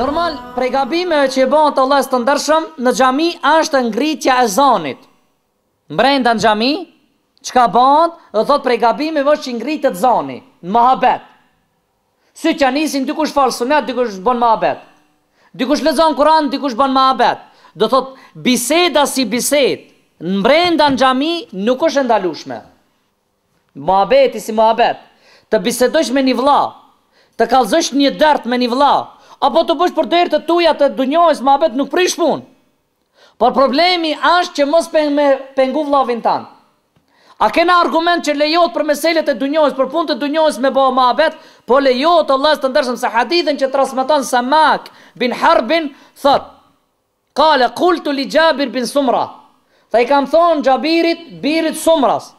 Normal, prej gabime që e bëhen të Allahs të ndershëm, në xhami është ngritja e zonit. Mbrenda në xhami, çka bëhet? dhe thot prej gabime është që ngritet zoni, në mohabet. Si që nisin dikush fal sunet, dikush bën mohabet. Dikush lexon Kur'an, dikush bën mohabet. Do thot biseda si bisedë në mbrenda në gjami, nuk është ndalushme. Muhabeti si muhabet, të bisedosh me një vla, të kalzosh një dërt me një vla, apo të bësh për dërë të tuja të dunjohes, muhabet nuk prish pun Por problemi është që mos peng me pengu vlavin tan A kena argument që lejot për meselet e dunjohes, për pun të dunjohes me bëhë muhabet, po lejot Allah të ndërshëm se hadithin që trasmetan Samak bin Harbin, thot, kale kultu li Gjabir bin Sumra, Tha i kam thonë Gjabirit, birit Sumras,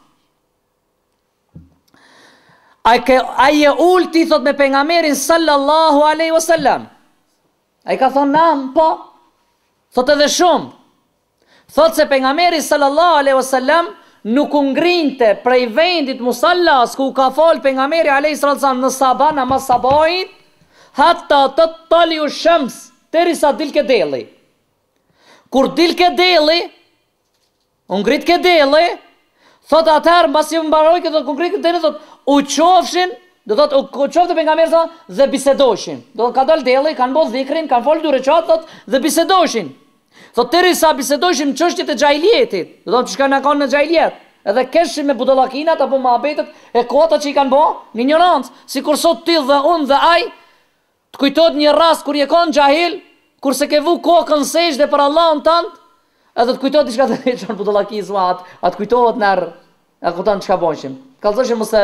Aje ullë ti thot me pengamerin Sallallahu aleyhi wasallam. Ai Aje ka thonë nam po Thot edhe shumë Thot se pengamerin Sallallahu aleyhi wa sallam Nuk ungrinte prej vendit musalla ku ka fol pengamerin Aleyhi sra në sabah në masabohit Hatta të të tali u shëms Teri sa dilke deli Kur dilke deli Ungrit ke deli Thot atëherë, mbas i mbaroj, këtë të kongrit këtë të u qofshin, do thot u qofte pejgamberi sa dhe bisedoshin. Do ka dal delli, kanë bëu dhikrin, kanë folur dy recat thot dhe bisedoshin. Thot deri sa bisedoshim çështjet e xhailietit, do thot çka na kanë në xhailiet. Edhe keshim me budollakinat apo me muhabetet e kota që i kanë bë, në ignorancë, sikur sot ti dhe unë dhe ai të kujtohet një rast kur je kanë xhahil, kur se ke vu kokën sejsh dhe për Allahun tan. edhe të kujtohet diçka të çon budollakizmat, atë kujtohet në ar, a kupton çka bëshim? mos mëse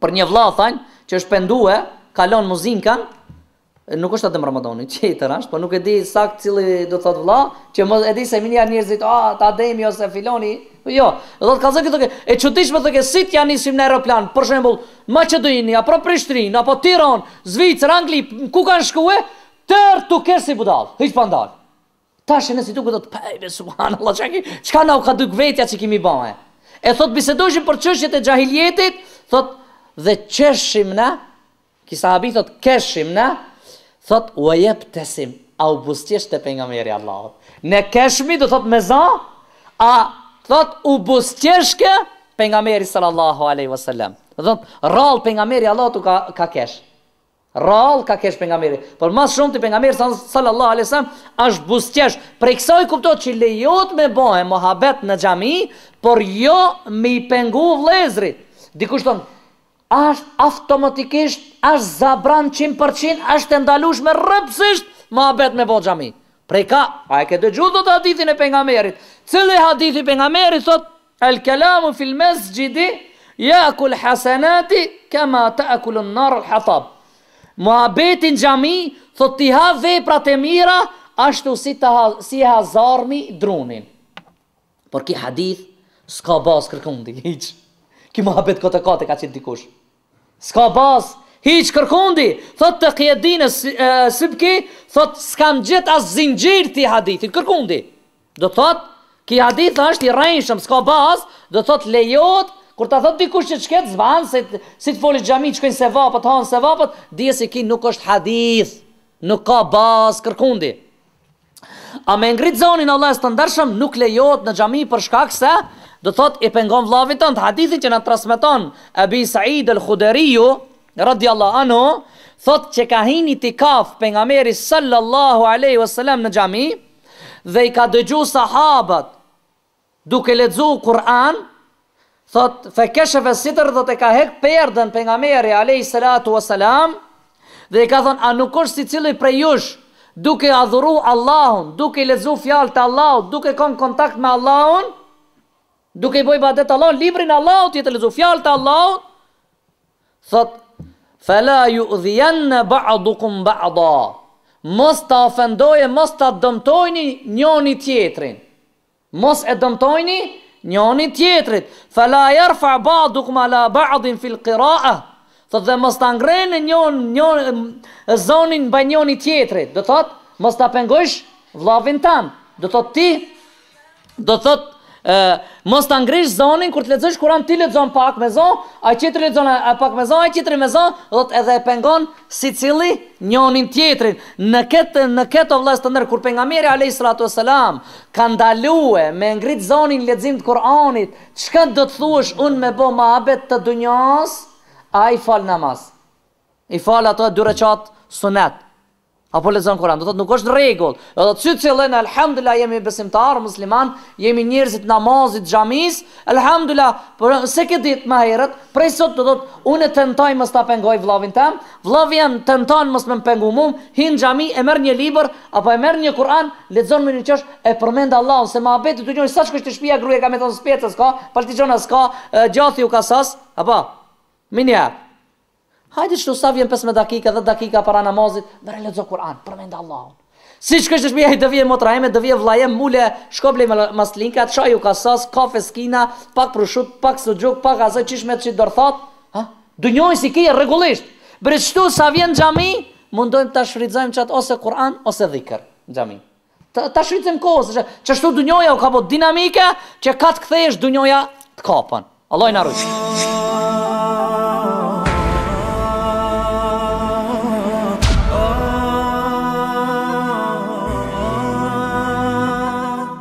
për një vla, thajnë, që është pendue, kalon muzinkan, nuk është atë më Ramadoni, që i të rashtë, po nuk e di sakt cili do të thotë vla, që e di se minja njerëzit, a, ta demi ose filoni, jo, do të këto këtë, e më të ke, si të janë njësim në aeroplan, për shembull, Macedoni, apo Prishtrin, apo Tiron, Zvicër, Angli, ku kanë shkue, tërë të kërë si budalë, hiqë pandalë. Ta shë do të pejve, subhanallahu, çka na u ka dukë vetja që kimi bën e thot bisedoshim për qëshjet e gjahiljetit, thot dhe qeshim në, kisa abi thot keshim në, thot u e jep tesim, a u bustjesht të pengamjeri Allahot. Ne keshmi, dhe thot me za, a thot u bustjeshke pengamjeri sallallahu aleyhi vësallem. Dhe thot rral pengamjeri Allahot ka, ka keshë. Rall ka kesh pejgamberi, por më shumë ti pejgamberi sallallahu alajhi wasallam është buzqesh. Prej kësaj kuptohet që lejohet me bëhe mohabet në xhami, por jo me i pengu vlezrit. Dikush thon, është automatikisht është zabran 100%, është e me rrëpsisht mohabet me bëhe xhami. Prej ka, a e ke dëgjuar dot hadithin e pejgamberit? Cili hadith i pejgamberit thot el kalamu fil masjidi ya'kul hasanati kama ta'kulun nar al hatab. Mohabetin gjami, thot ti ha veprat e mira, ashtu si, të ha, si ha zarmi drunin. Por ki hadith, s'ka bas kërkundi, hiq. Ki muhabet këtë kate ka qitë dikush. S'ka bas, hiq kërkundi, thot të kjedinë sëpki, thot s'kam gjithë as zingjir ti hadithin, kërkundi. Do thot, ki hadith është i rejnshëm, s'ka bas, do thot lejot Kur ta thot dikush që çket zvan se si të folë xhamit shkojnë se të hanë se vapat, dije se ki nuk është hadith, nuk ka bazë kërkundi. A me ngrit zonin Allah së të ndërshëm nuk lejot në gjami për shkak se Do thot i pengon vlavit tënë të hadithin që në trasmeton, Ebi Said el Khuderiju Radi Allah anu Thot që ka hini t'i kaf për nga meri sallallahu aleyhi wasallam në gjami Dhe i ka dëgju sahabat duke ledzu Kur'an thot fe keshef e sitër dhe të ka hek perden për nga meri alej salatu wa salam dhe i ka thonë a nuk është si cili prej jush duke adhuru Allahun, duke i lezu fjallë të Allahut, duke kon kontakt me Allahun, duke i boj badet Allahun, librin Allahut, i te lezu fjallë të Allahut, thot, fela ju dhjen në ba'dukum ba'da, mos të ofendoje, mos të dëmtojni njoni tjetrin, mos e dëmtojni njoni tjetrin, njoni tjetrit, fala jarfa badu ma la badin fil kiraa, thot dhe mës të njon, njon, zonin bë njëni tjetrit, dhe thot, mës të pengosh vlavin tam, dhe thot ti, dhe thot, mos ta ngresh zonin kur të lexosh Kur'an ti lexon pak me zon, ai tjetri lexon pak me zon, ai tjetri me zon, do të edhe e pengon sicilli njonin tjetrin. Në këtë në këtë vëllaz të ndër kur pejgamberi alayhi salatu wasalam ka ndaluar me ngrit zonin lexim të Kur'anit, çka do të thuash un me bë mohabet të dunjos, ai fal namaz. I fal ato dy recitat sunet. Apo lezon Kur'an, do të thotë nuk është rregull. Do të thotë çu cilën alhamdulillah jemi besimtar, musliman, jemi njerëz të namazit xhamis, alhamdulillah. Por se ke ditë më herët, prej sot do të thotë unë tentoj mos ta pengoj vllavin tëm. Vllavi jam tenton mos më pengu mua, hin xhami e merr një libër apo e merr një Kur'an, lexon më një çësh e përmend Allahun se më habet të dëgjoj saç kështë shtëpia gruaja ka me të spetës, ka, pastaj jona s'ka, gjathi u ka sas, apo. Minja, Hajde që të vjen 15 dakika, 10 dakika para namazit, dhe re lezo Kur'an, përmend Allahun. Si që kështë shpija i të vje motrajme, të vje vlaje, mule, shkoble me maslinka, të shaj u kasas, kafe s'kina, pak prushut, pak së gjuk, pak asaj qishme që i dërthat, ha? njoj si kje, regullisht, bre qëtu sa vjen gjami, mundojmë të shfridzojmë qatë ose Kur'an, ose dhikër gjami. Të shfridzim kohës, që shtu dë njoja u ka bot dinamike, që katë këthejsh dë të kapën. Allah i në